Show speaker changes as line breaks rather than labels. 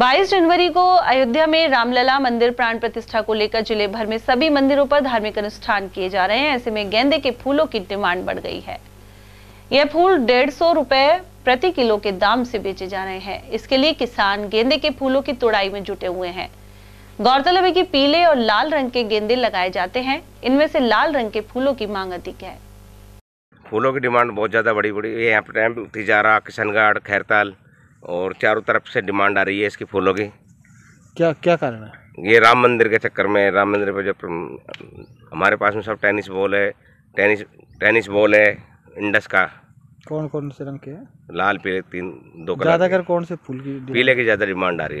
22 जनवरी को अयोध्या में रामलला मंदिर प्राण प्रतिष्ठा को लेकर जिले भर में सभी मंदिरों पर धार्मिक अनुष्ठान किए जा रहे हैं ऐसे में गेंदे के फूलों की डिमांड बढ़ गई है यह फूल डेढ़ सौ रुपए प्रति किलो के दाम से बेचे जा रहे हैं इसके लिए किसान गेंदे के फूलों की तुड़ाई में जुटे हुए हैं गौरतलब है कि पीले और लाल रंग के गेंदे लगाए जाते हैं इनमें से लाल रंग के फूलों की मांग अधिक है
फूलों की डिमांड बहुत ज़्यादा बड़ी बड़ी ये यहाँ पर टाइम तिजारा किशनगढ़ खैरताल और चारों तरफ से डिमांड आ रही है इसकी फूलों की
क्या क्या कारण
है ये राम मंदिर के चक्कर में राम मंदिर पर जब हमारे पास में सब टेनिस बॉल है टेनिस टेनिस बॉल है इंडस का कौन कौन से रंग के हैं लाल पीले तीन दो ज्यादा कर कौन से फूल की पीले की ज़्यादा डिमांड आ रही है